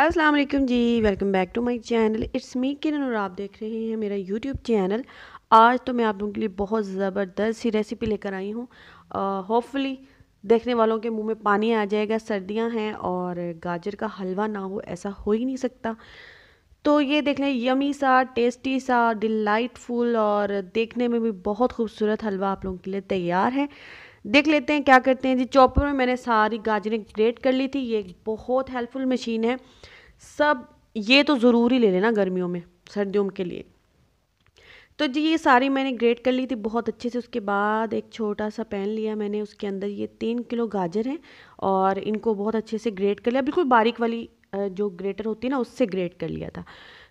अस्सलाम वालेकुम जी welcome back to my channel it's me Kiran और आप देख रहे हैं मेरा यूट्यूब चैनल आज तो मैं आप लोगों के लिए बहुत ज़बरदस्त सी रेसिपी लेकर आई हूँ होपफुली देखने वालों के मुंह में पानी आ जाएगा सर्दियाँ हैं और गाजर का हलवा ना हो ऐसा हो ही नहीं सकता तो ये देख लें यमी सा टेस्टी सा डिलाइटफुल और देखने में भी बहुत खूबसूरत हलवा आप लोगों के लिए तैयार है देख लेते हैं क्या करते हैं जी चॉपर में मैंने सारी गाजरें ग्रेट कर ली थी ये बहुत हेल्पफुल मशीन है सब ये तो ज़रूरी ले लेना गर्मियों में सर्दियों के लिए तो जी ये सारी मैंने ग्रेट कर ली थी बहुत अच्छे से उसके बाद एक छोटा सा पैन लिया मैंने उसके अंदर ये तीन किलो गाजर हैं और इनको बहुत अच्छे से ग्रेट कर लिया बिल्कुल बारीक वाली जो ग्रेटर होती है ना उससे ग्रेट कर लिया था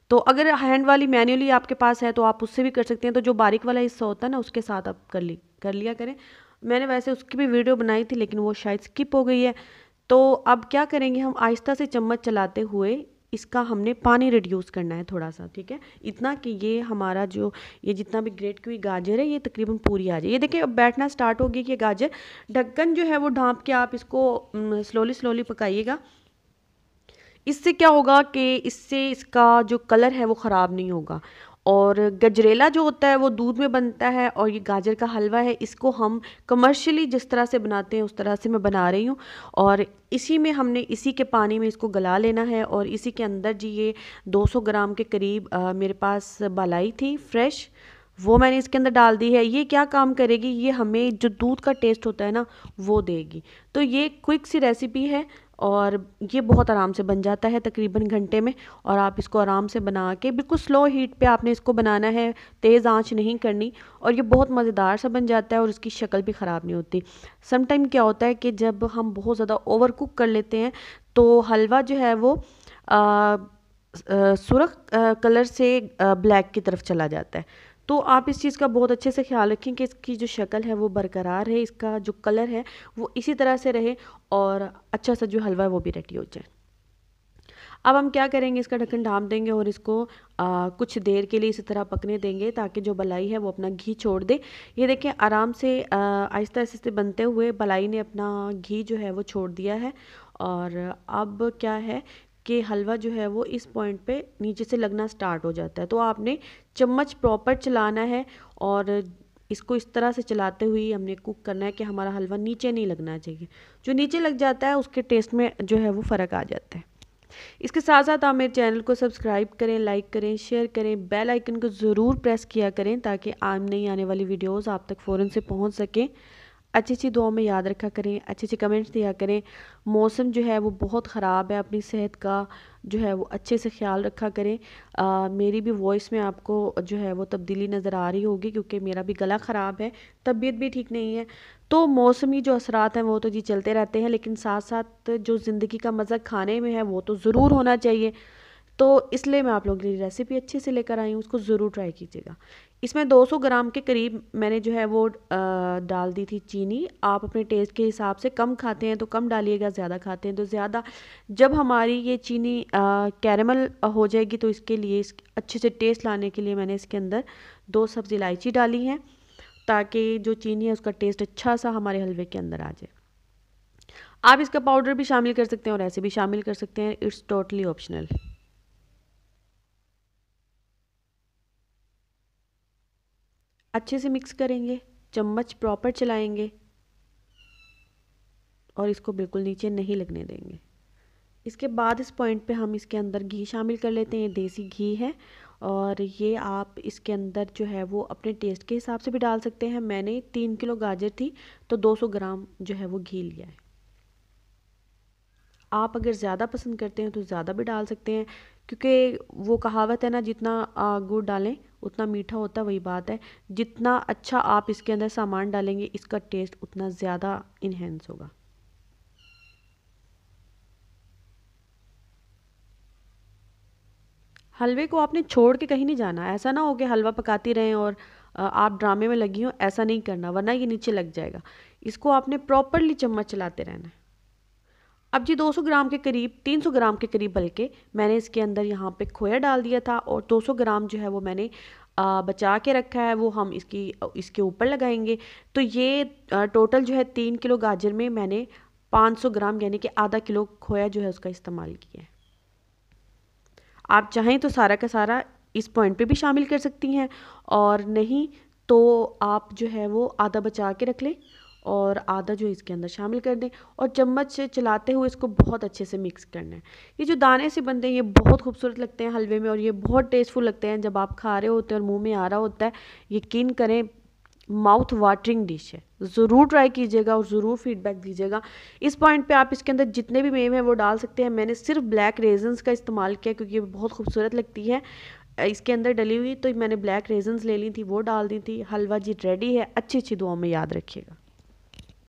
तो अगर हैंड वाली मैन्युअली आपके पास है तो आप उससे भी कर सकते हैं तो जो बारीक वाला हिस्सा होता है ना उसके साथ आप कर ली कर लिया करें मैंने वैसे उसकी भी वीडियो बनाई थी लेकिन वो शायद स्किप हो गई है तो अब क्या करेंगे हम आहिस्ता से चम्मच चलाते हुए इसका हमने पानी रिड्यूस करना है थोड़ा सा ठीक है इतना कि ये हमारा जो ये जितना भी ग्रेट की हुई गाजर है ये तकरीबन पूरी आ जाए ये देखिए अब बैठना स्टार्ट होगी कि गाजर ढक्कन जो है वो ढांप के आप इसको स्लोली स्लोली पकाइएगा इससे क्या होगा कि इससे इसका जो कलर है वो ख़राब नहीं होगा और गजरेला जो होता है वो दूध में बनता है और ये गाजर का हलवा है इसको हम कमर्शियली जिस तरह से बनाते हैं उस तरह से मैं बना रही हूँ और इसी में हमने इसी के पानी में इसको गला लेना है और इसी के अंदर जी ये 200 ग्राम के करीब आ, मेरे पास बालाई थी फ्रेश वो मैंने इसके अंदर डाल दी है ये क्या काम करेगी ये हमें जो दूध का टेस्ट होता है ना वो देगी तो ये क्विक सी रेसिपी है और ये बहुत आराम से बन जाता है तकरीबन घंटे में और आप इसको आराम से बना के बिल्कुल स्लो हीट पे आपने इसको बनाना है तेज़ आंच नहीं करनी और ये बहुत मज़ेदार सा बन जाता है और इसकी शक्ल भी ख़राब नहीं होती समटाइम क्या होता है कि जब हम बहुत ज़्यादा ओवर कुक कर लेते हैं तो हलवा जो है वो आ, सुरख कलर से ब्लैक की तरफ चला जाता है तो आप इस चीज़ का बहुत अच्छे से ख्याल रखें कि इसकी जो शक्ल है वो बरकरार है इसका जो कलर है वो इसी तरह से रहे और अच्छा सा जो हलवा है वो भी रेडी हो जाए अब हम क्या करेंगे इसका ढक्कन ढाम देंगे और इसको आ, कुछ देर के लिए इसी तरह पकने देंगे ताकि जो बलाई है वो अपना घी छोड़ दे ये देखें आराम से आहिस्ता आहिस्ते बनते हुए बलाई ने अपना घी जो है वो छोड़ दिया है और अब क्या है कि हलवा जो है वो इस पॉइंट पे नीचे से लगना स्टार्ट हो जाता है तो आपने चम्मच प्रॉपर चलाना है और इसको इस तरह से चलाते हुए हमने कुक करना है कि हमारा हलवा नीचे नहीं लगना चाहिए जो नीचे लग जाता है उसके टेस्ट में जो है वो फ़र्क आ जाता है इसके साथ साथ आप मेरे चैनल को सब्सक्राइब करें लाइक करें शेयर करें बेल आइकन को ज़रूर प्रेस किया करें ताकि आम नहीं आने वाली वीडियोस आप तक फ़ौरन से पहुंच सकें अच्छी अच्छी दुआओं में याद रखा करें अच्छे अच्छे कमेंट्स दिया करें मौसम जो है वो बहुत ख़राब है अपनी सेहत का जो है वो अच्छे से ख्याल रखा करें आ, मेरी भी वॉइस में आपको जो है वो तब्दीली नज़र आ रही होगी क्योंकि मेरा भी गला ख़राब है तबीयत भी ठीक नहीं है तो मौसमी जो असरात हैं वो तो जी चलते रहते हैं लेकिन साथ साथ जो ज़िंदगी का मज़ा खाने में है वो तो ज़रूर होना चाहिए तो इसलिए मैं आप लोगों के लिए रेसिपी अच्छे से लेकर आई हूँ उसको ज़रूर ट्राई कीजिएगा इसमें 200 ग्राम के करीब मैंने जो है वो डाल दी थी चीनी आप अपने टेस्ट के हिसाब से कम खाते हैं तो कम डालिएगा ज़्यादा खाते हैं तो ज़्यादा जब हमारी ये चीनी कैरमल हो जाएगी तो इसके लिए इस अच्छे से टेस्ट लाने के लिए मैंने इसके अंदर दो सब्ज़ इलायची डाली है ताकि जो चीनी है उसका टेस्ट अच्छा सा हमारे हलवे के अंदर आ जाए आप इसका पाउडर भी शामिल कर सकते हैं और ऐसे भी शामिल कर सकते हैं इट्स टोटली ऑप्शनल अच्छे से मिक्स करेंगे चम्मच प्रॉपर चलाएंगे और इसको बिल्कुल नीचे नहीं लगने देंगे इसके बाद इस पॉइंट पे हम इसके अंदर घी शामिल कर लेते हैं ये देसी घी है और ये आप इसके अंदर जो है वो अपने टेस्ट के हिसाब से भी डाल सकते हैं मैंने तीन किलो गाजर थी तो 200 ग्राम जो है वो घी लिया है आप अगर ज़्यादा पसंद करते हैं तो ज़्यादा भी डाल सकते हैं क्योंकि वो कहावत है ना जितना गुड़ डालें उतना मीठा होता वही बात है जितना अच्छा आप इसके अंदर सामान डालेंगे इसका टेस्ट उतना ज़्यादा इन्हेंस होगा हलवे को आपने छोड़ के कहीं नहीं जाना ऐसा ना हो कि हलवा पकाती रहें और आप ड्रामे में लगी हो ऐसा नहीं करना वरना ये नीचे लग जाएगा इसको आपने प्रॉपरली चम्मच चलाते रहना है अब जी 200 ग्राम के करीब 300 ग्राम के करीब बल्कि मैंने इसके अंदर यहाँ पे खोया डाल दिया था और 200 ग्राम जो है वो मैंने बचा के रखा है वो हम इसकी इसके ऊपर लगाएंगे तो ये टोटल जो है तीन किलो गाजर में मैंने 500 ग्राम यानी कि आधा किलो खोया जो है उसका इस्तेमाल किया है आप चाहें तो सारा का सारा इस पॉइंट पे भी शामिल कर सकती हैं और नहीं तो आप जो है वो आधा बचा के रख लें और आधा जो इसके अंदर शामिल कर दें और चम्मच से चलाते हुए इसको बहुत अच्छे से मिक्स करना है ये जो दाने से बनते हैं ये बहुत खूबसूरत लगते हैं हलवे में और ये बहुत टेस्टफुल लगते हैं जब आप खा रहे होते हैं और मुंह में आ रहा होता है यकीन करें माउथ वाटरिंग डिश है ज़रूर ट्राई कीजिएगा और ज़रूर फीडबैक दीजिएगा इस पॉइंट पे आप इसके अंदर जितने भी मेव हैं वो डाल सकते हैं मैंने सिर्फ ब्लैक रेजन्स का इस्तेमाल किया क्योंकि ये बहुत खूबसूरत लगती है इसके अंदर डली हुई तो मैंने ब्लैक रेजन्स ले ली थी वो डाल दी थी हलवा जी रेडी है अच्छी अच्छी दुआओं में याद रखिएगा